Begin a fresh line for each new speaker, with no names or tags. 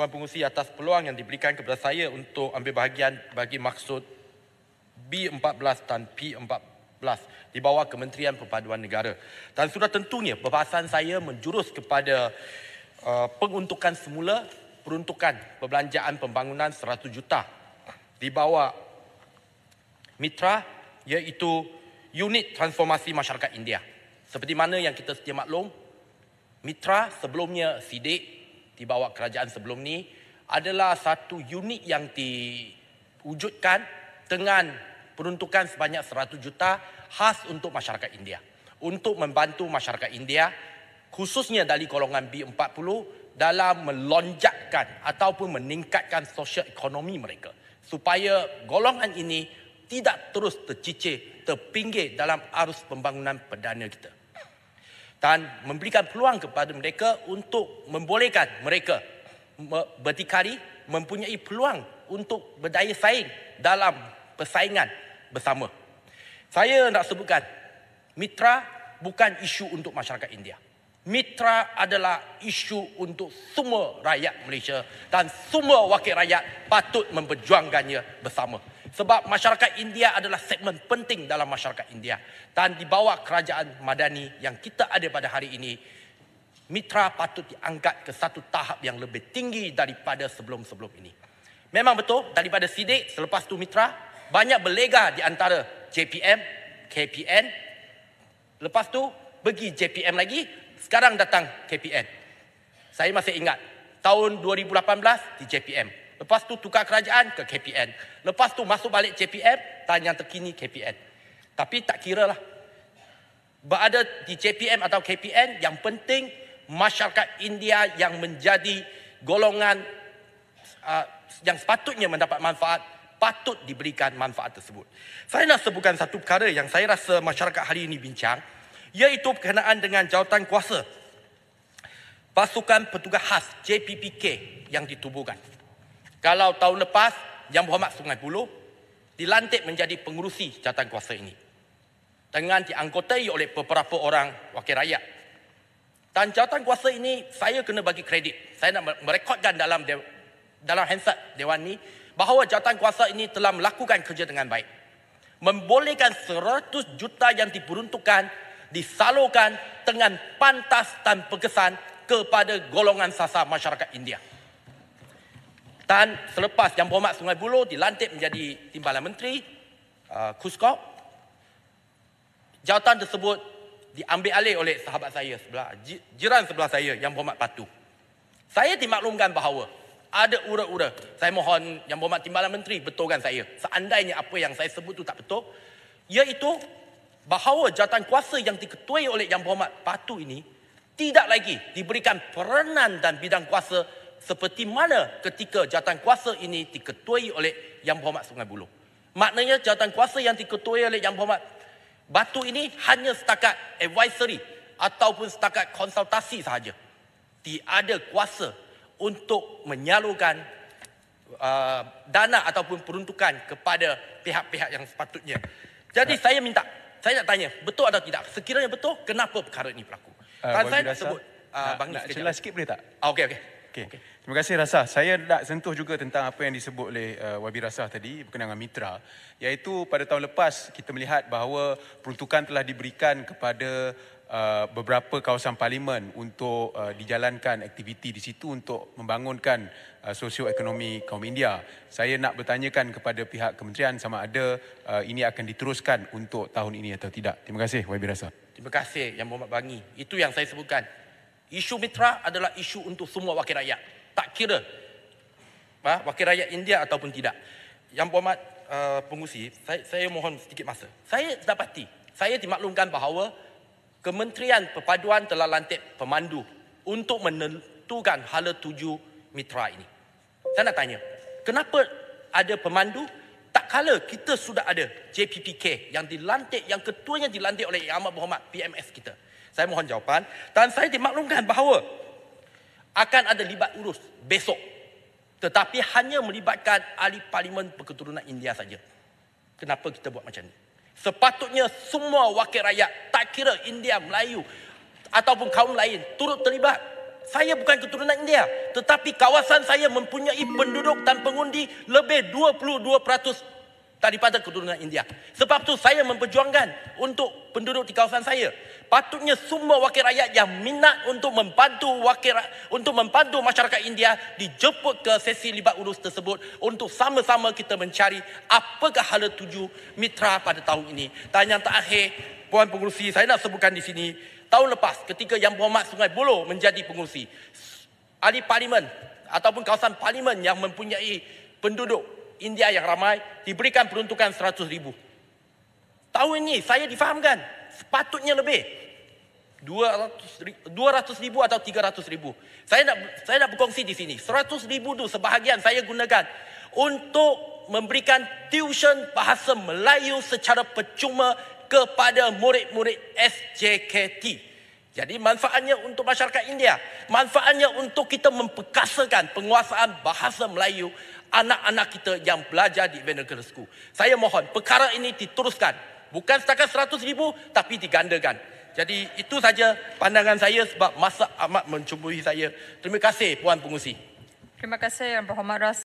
Tuan Pengerusi atas peluang yang diberikan kepada saya untuk ambil bahagian bagi maksud B14 dan P14 di bawah Kementerian Perpaduan Negara. Dan sudah tentunya perbahasan saya menjurus kepada uh, penguntukan semula peruntukan perbelanjaan pembangunan 100 juta di bawah mitra iaitu unit transformasi masyarakat India. Seperti mana yang kita setia maklum, mitra sebelumnya SIDIC di bawah kerajaan sebelum ni adalah satu unit yang diwujudkan dengan peruntukan sebanyak 100 juta khas untuk masyarakat India untuk membantu masyarakat India khususnya dari golongan B40 dalam melonjakkan ataupun meningkatkan sosial ekonomi mereka supaya golongan ini tidak terus tercicir terpinggir dalam arus pembangunan perdana kita dan memberikan peluang kepada mereka untuk membolehkan mereka bertikari mempunyai peluang untuk berdaya saing dalam persaingan bersama. Saya nak sebutkan mitra bukan isu untuk masyarakat India. Mitra adalah isu untuk semua rakyat Malaysia dan semua wakil rakyat patut memperjuangkannya bersama. Sebab masyarakat India adalah segmen penting dalam masyarakat India. Dan di bawah kerajaan madani yang kita ada pada hari ini, mitra patut diangkat ke satu tahap yang lebih tinggi daripada sebelum-sebelum ini. Memang betul, daripada Sidik, selepas tu mitra, banyak berlega di antara JPM, KPN. Lepas tu pergi JPM lagi, sekarang datang KPN. Saya masih ingat, tahun 2018 di JPM. Lepas tu tukar kerajaan ke KPN. Lepas tu masuk balik JPM, tanya terkini KPN. Tapi tak kira lah. Berada di JPM atau KPN, yang penting masyarakat India yang menjadi golongan uh, yang sepatutnya mendapat manfaat, patut diberikan manfaat tersebut. Saya nak sebutkan satu perkara yang saya rasa masyarakat hari ini bincang, iaitu berkenaan dengan jawatan kuasa pasukan petugas khas JPPK yang ditubuhkan. Kalau tahun lepas Yang Berhormat Sungai Puluh dilantik menjadi pengurusi catatan kuasa ini dengan dianggotai oleh beberapa orang wakil rakyat. Dan catatan kuasa ini saya kena bagi kredit. Saya nak merekodkan dalam de- dalam handset Dewan ini bahawa catatan kuasa ini telah melakukan kerja dengan baik. Membolehkan 100 juta yang diperuntukkan disalurkan dengan pantas dan berkesan kepada golongan sasar masyarakat India. Tan selepas Yang Berhormat Sungai Buloh dilantik menjadi Timbalan Menteri uh, Kuskop, jawatan tersebut diambil alih oleh sahabat saya sebelah jiran sebelah saya Yang Berhormat Patu. Saya dimaklumkan bahawa ada ura-ura. Saya mohon Yang Berhormat Timbalan Menteri betulkan saya. Seandainya apa yang saya sebut itu tak betul, iaitu bahawa jawatan kuasa yang diketuai oleh Yang Berhormat Patu ini tidak lagi diberikan peranan dan bidang kuasa seperti mana ketika jawatan kuasa ini diketuai oleh Yang Berhormat Sungai Buloh. Maknanya jawatan kuasa yang diketuai oleh Yang Berhormat Batu ini hanya setakat advisory ataupun setakat konsultasi sahaja. Tiada kuasa untuk menyalurkan uh, dana ataupun peruntukan kepada pihak-pihak yang sepatutnya. Jadi ya. saya minta, saya nak tanya, betul atau tidak? Sekiranya betul, kenapa perkara ini berlaku? Uh, Tuan saya nak sebut, uh, nak, bang nak sekejap. jelas sikit boleh tak? Ah, okey, okey. Okay. Okay. Terima kasih Rasa. Saya nak sentuh juga tentang apa yang disebut oleh uh, Wabi Rasah tadi berkenaan dengan mitra. Iaitu pada tahun lepas kita melihat bahawa peruntukan telah diberikan kepada uh, beberapa kawasan parlimen untuk uh, dijalankan aktiviti di situ untuk membangunkan uh, sosioekonomi kaum India. Saya nak bertanyakan kepada pihak kementerian sama ada uh, ini akan diteruskan untuk tahun ini atau tidak. Terima kasih Wabi Rasa. Terima kasih Yang Muhammad Bangi. Itu yang saya sebutkan. Isu mitra adalah isu untuk semua wakil rakyat. Tak kira ha, wakil rakyat India ataupun tidak. Yang berhormat uh, ah, pengusi, saya, saya mohon sedikit masa. Saya dapati, saya dimaklumkan bahawa Kementerian Perpaduan telah lantik pemandu untuk menentukan hala tuju mitra ini. Saya nak tanya, kenapa ada pemandu tak kala kita sudah ada JPPK yang dilantik, yang ketuanya dilantik oleh Yang Amat Berhormat PMS kita. Saya mohon jawapan. Dan saya dimaklumkan bahawa akan ada libat urus besok. Tetapi hanya melibatkan ahli parlimen berketurunan India saja. Kenapa kita buat macam ni? Sepatutnya semua wakil rakyat, tak kira India, Melayu ataupun kaum lain turut terlibat. Saya bukan keturunan India. Tetapi kawasan saya mempunyai penduduk dan pengundi lebih 22% daripada keturunan India. Sebab tu saya memperjuangkan untuk penduduk di kawasan saya. Patutnya semua wakil rakyat yang minat untuk membantu wakil untuk membantu masyarakat India dijemput ke sesi libat urus tersebut untuk sama-sama kita mencari apakah hala tuju mitra pada tahun ini. Dan yang terakhir, Puan Pengurusi, saya nak sebutkan di sini, tahun lepas ketika Yang Berhormat Sungai Buloh menjadi pengurusi, ahli parlimen ataupun kawasan parlimen yang mempunyai penduduk India yang ramai diberikan peruntukan 100 ribu. Tahun ini saya difahamkan sepatutnya lebih. 200 ribu atau 300 ribu. Saya nak, saya nak berkongsi di sini. 100 ribu tu sebahagian saya gunakan untuk memberikan tuition bahasa Melayu secara percuma kepada murid-murid SJKT. Jadi manfaatnya untuk masyarakat India, manfaatnya untuk kita memperkasakan penguasaan bahasa Melayu anak-anak kita yang belajar di Evangelical School. Saya mohon perkara ini diteruskan. Bukan setakat seratus ribu tapi digandakan. Jadi itu saja pandangan saya sebab masa amat mencumbuhi saya. Terima kasih Puan Pengusi. Terima kasih Yang Berhormat Ras.